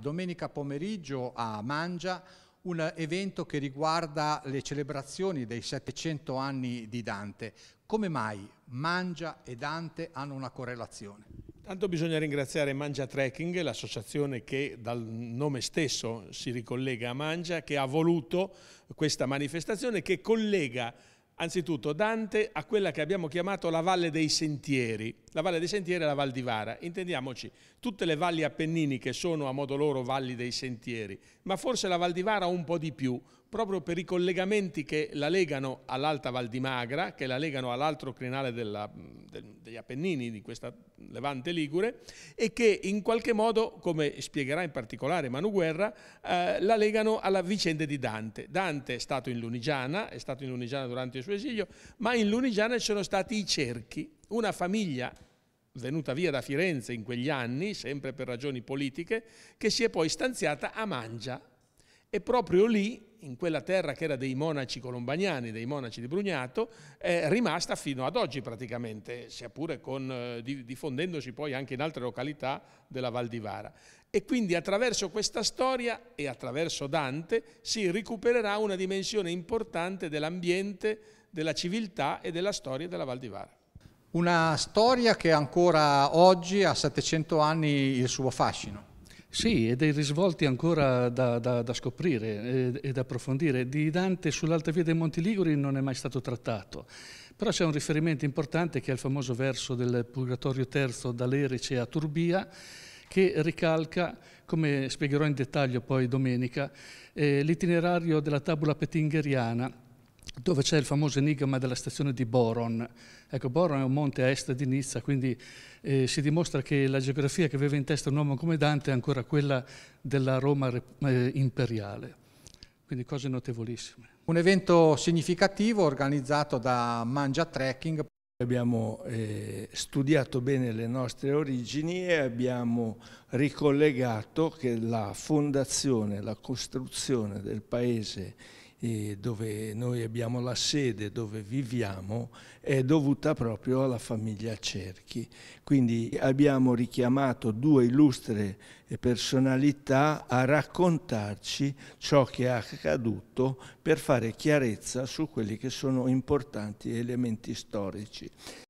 Domenica pomeriggio a Mangia un evento che riguarda le celebrazioni dei 700 anni di Dante. Come mai Mangia e Dante hanno una correlazione? Tanto bisogna ringraziare Mangia Trekking, l'associazione che dal nome stesso si ricollega a Mangia, che ha voluto questa manifestazione che collega Anzitutto Dante a quella che abbiamo chiamato la Valle dei Sentieri. La Valle dei Sentieri è la Val di Vara. Intendiamoci, tutte le valli appenniniche sono a modo loro valli dei sentieri, ma forse la Val di Vara un po' di più, proprio per i collegamenti che la legano all'Alta Val di Magra, che la legano all'altro crinale della, mm, del, degli Appennini, di questa Levante Ligure, e che in qualche modo, come spiegherà in particolare Manu Guerra, eh, la legano alla vicenda di Dante. Dante è stato in Lunigiana, è stato in Lunigiana durante il suo esilio, ma in Lunigiana ci sono stati i Cerchi, una famiglia venuta via da Firenze in quegli anni, sempre per ragioni politiche, che si è poi stanziata a Mangia. E proprio lì in quella terra che era dei monaci colombagnani, dei monaci di Brugnato, è rimasta fino ad oggi praticamente, sia pure con, eh, diffondendosi poi anche in altre località della Val di Vara. E quindi attraverso questa storia e attraverso Dante si recupererà una dimensione importante dell'ambiente, della civiltà e della storia della Val di Vara. Una storia che ancora oggi, ha 700 anni, il suo fascino. Sì, e dei risvolti ancora da, da, da scoprire e da approfondire. Di Dante sull'Alta Via dei Monti Liguri non è mai stato trattato, però c'è un riferimento importante che è il famoso verso del Purgatorio III dall'Erice a Turbia, che ricalca, come spiegherò in dettaglio poi domenica, eh, l'itinerario della tabula pettingheriana dove c'è il famoso enigma della stazione di Boron. Ecco, Boron è un monte a est di Nizza, quindi eh, si dimostra che la geografia che aveva in testa un uomo come Dante è ancora quella della Roma eh, imperiale. Quindi cose notevolissime. Un evento significativo organizzato da Mangia Trekking. Abbiamo eh, studiato bene le nostre origini e abbiamo ricollegato che la fondazione, la costruzione del paese dove noi abbiamo la sede, dove viviamo, è dovuta proprio alla famiglia Cerchi. Quindi abbiamo richiamato due illustre personalità a raccontarci ciò che è accaduto per fare chiarezza su quelli che sono importanti elementi storici.